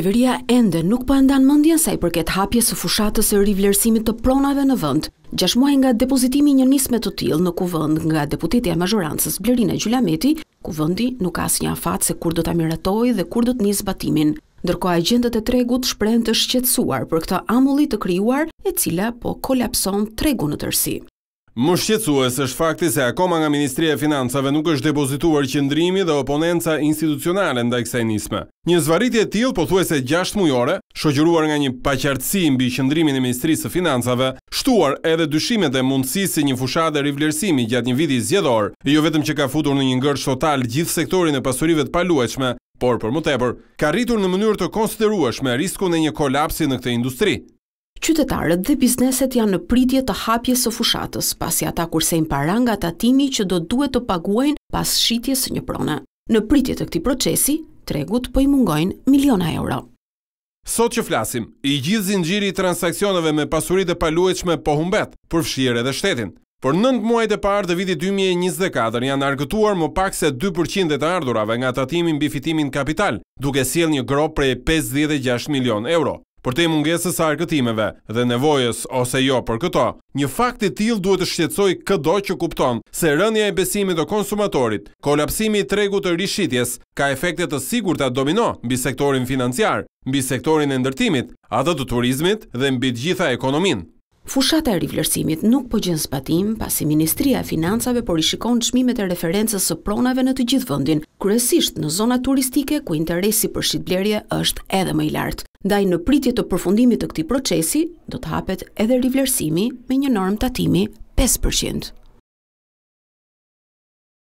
Qeveria ende nuk po ndan mendjen sa i përket hapjes së fushatës së rivlerësimit të pronave në vend. 6 muaj nga depozitimi i një nisme të tillë në Kuvend nga deputetja e mazhorancës Blerina Gjulameti, Kuvendi nuk ka asnjë afat se kur do ta amiratoj dhe kur do të nis zbatimin. Ndërkohë agjendat e tregut shprehen të shqetësuar për këtë amullit të krijuar e cila po kolapson tregun në tërësi. Më shqetsues është fakti se akoma nga Ministri e Financave nuk është depozituar qëndrimi dhe oponenca institucionale nda i kësaj nisme. Një zvaritje tjil, po thuese 6 mujore, shogjëruar nga një pacartësi mbi qëndrimin e Ministri së Financave, shtuar edhe dyshimet e mundësi si një fushat e rivlerësimi gjatë një vidi zjedor, jo vetëm që ka futur në një ngërsh total gjithë sektorin e pasurive të palueqme, por për më tepër, ka rritur në mënyrë të konsideruash me risku në një kolapsi në këtë industri. Qytetarët dhe bizneset janë në pritje të hapjes së fushatës, pasi ata kursejnë para nga tatimi që do duhet të paguajnë pas shitjes së një prone. Në pritje të këtij procesi, tregut po i mungojnë miliona euro. Sot që flasim, i gjithë zinxhiri i transaksioneve me pasuri e paluajtshme po humbet, përfshirë edhe shtetin. Por 9 muajt e parë të vitit 2024 janë argëtuar më pak se 2% e të ardhurave nga tatimi mbi fitimin kapital, duke sjellë një grop prej 56 milionë euro. Për te mungesës a arkëtimeve dhe nevojës ose jo për këto, një fakt i til duhet të shqetsoj këdo që kupton se rënja e besimit të konsumatorit, kolapsimi i tregu të rishitjes, ka efektet të sigur të domino mbi sektorin financiar, mbi sektorin e ndërtimit, atë të turizmit dhe mbi gjitha ekonomin. Fushat e rivlerësimit nuk po gjenë spatim, pasi Ministria e Financave por i shikon shmimet e referencës së pronave në të gjithë vëndin, kërësisht në zona turistike ku interesi për shqitblerje është edhe më i lartë. Ndaj në pritje të përfundimit të këti procesi, do të hapet edhe rivlerësimi me një norm të atimi 5%.